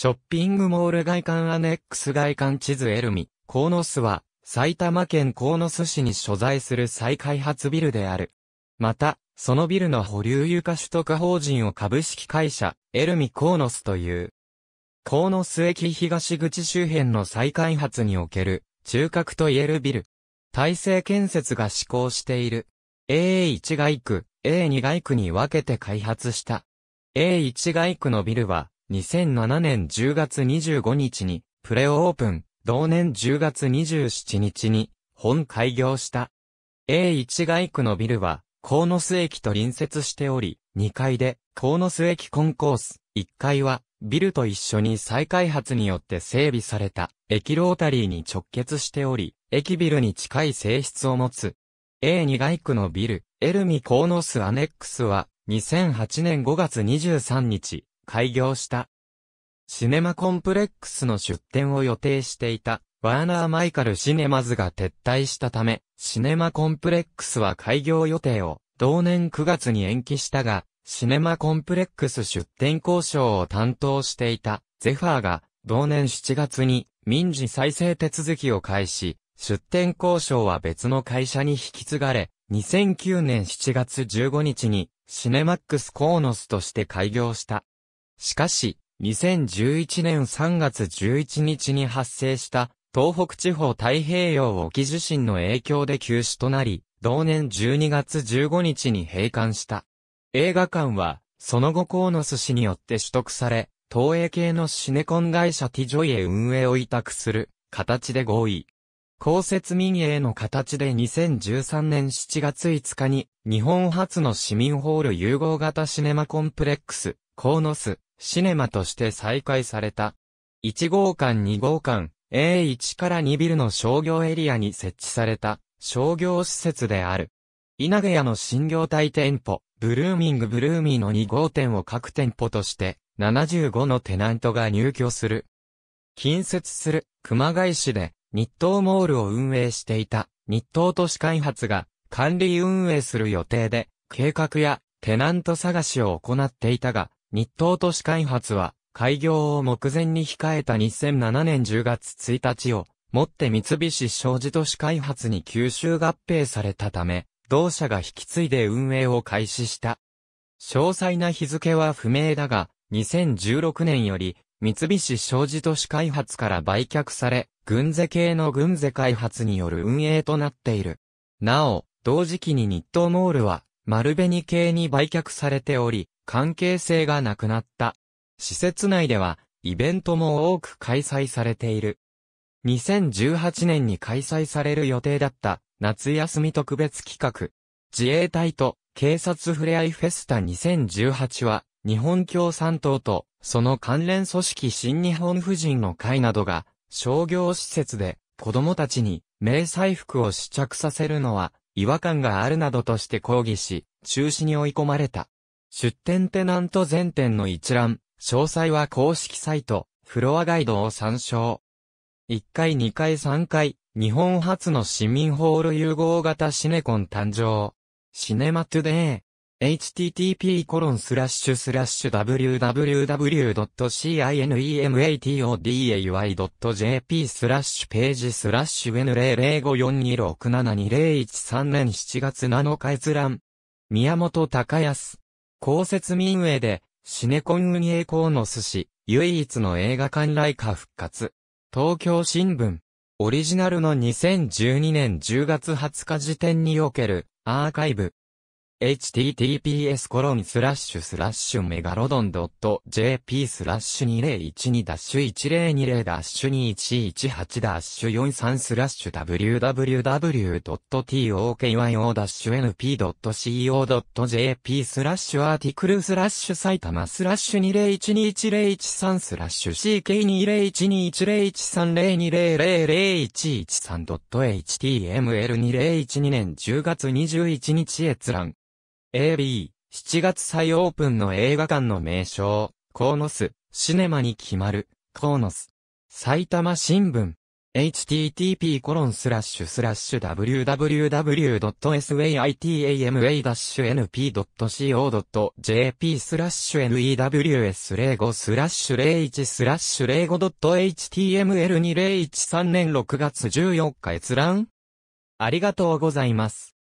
ショッピングモール外観アネックス外観地図エルミ、コノスは、埼玉県コノス市に所在する再開発ビルである。また、そのビルの保留床取得法人を株式会社、エルミコノスという。コノス駅東口周辺の再開発における、中核といえるビル。体制建設が施行している。A1 外区、A2 外区に分けて開発した。A1 外区のビルは、2007年10月25日に、プレオープン、同年10月27日に、本開業した。A1 街区のビルは、鴻巣駅と隣接しており、2階で、鴻巣駅コンコース、1階は、ビルと一緒に再開発によって整備された、駅ロータリーに直結しており、駅ビルに近い性質を持つ。A2 街区のビル、エルミコーノスアネックスは、2008年5月23日、開業した。シネマコンプレックスの出店を予定していた、ワーナー・マイカル・シネマズが撤退したため、シネマコンプレックスは開業予定を、同年9月に延期したが、シネマコンプレックス出店交渉を担当していた、ゼファーが、同年7月に、民事再生手続きを開始、出店交渉は別の会社に引き継がれ、2009年7月15日に、シネマックスコーノスとして開業した。しかし、2011年3月11日に発生した東北地方太平洋沖地震の影響で休止となり、同年12月15日に閉館した。映画館は、その後河野寿司によって取得され、東映系のシネコン会社ティジョイへ運営を委託する形で合意。公設民営の形で2013年7月5日に日本初の市民ホール融合型シネマコンプレックス、コーノス、シネマとして再開された。1号館2号館、A1 から2ビルの商業エリアに設置された商業施設である。稲毛屋の新業態店舗、ブルーミングブルーミーの2号店を各店舗として、75のテナントが入居する。近接する熊谷市で日東モールを運営していた日東都市開発が管理運営する予定で、計画やテナント探しを行っていたが、日東都市開発は、開業を目前に控えた2007年10月1日を、もって三菱商事都市開発に吸収合併されたため、同社が引き継いで運営を開始した。詳細な日付は不明だが、2016年より、三菱商事都市開発から売却され、軍勢系の軍勢開発による運営となっている。なお、同時期に日東モールは、丸紅系に売却されており、関係性がなくなった。施設内では、イベントも多く開催されている。2018年に開催される予定だった夏休み特別企画。自衛隊と警察ふれあいフェスタ2018は日本共産党とその関連組織新日本婦人の会などが商業施設で子供たちに迷彩服を試着させるのは違和感があるなどとして抗議し中止に追い込まれた。出店テナント全店の一覧、詳細は公式サイト、フロアガイドを参照。1階2階3階、日本初の市民ホール融合型シネコン誕生。シネマトゥデー。http コロンスラッシュスラッシュ www.cinematoday.jp スラッシュページスラッシュ N00542672013 年7月7日閲覧。宮本隆康。公設民営で、シネコン運営コーの寿司。唯一の映画館来華復活。東京新聞。オリジナルの2012年10月20日時点におけるアーカイブ。https コロンスラッシュスラッシュメガロドン .jp スラッシュ2012ダッシュ1020ダッシュ2118ダッシュ43スラッシュ www.tokyo np.co.jp スラッシュアーティクルスラッシュ埼玉スラッシュ20121013スラッシュ ck2012101302000113.html2012 年10月21日閲覧 AB、7月再オープンの映画館の名称、コーノス、シネマに決まる、コーノス。埼玉新聞。h t t p w w w s a i t a m a n p c o j p スラッシュ news05 スラッシュ01スラッシュ 05.html2013 年6月14日閲覧ありがとうございます。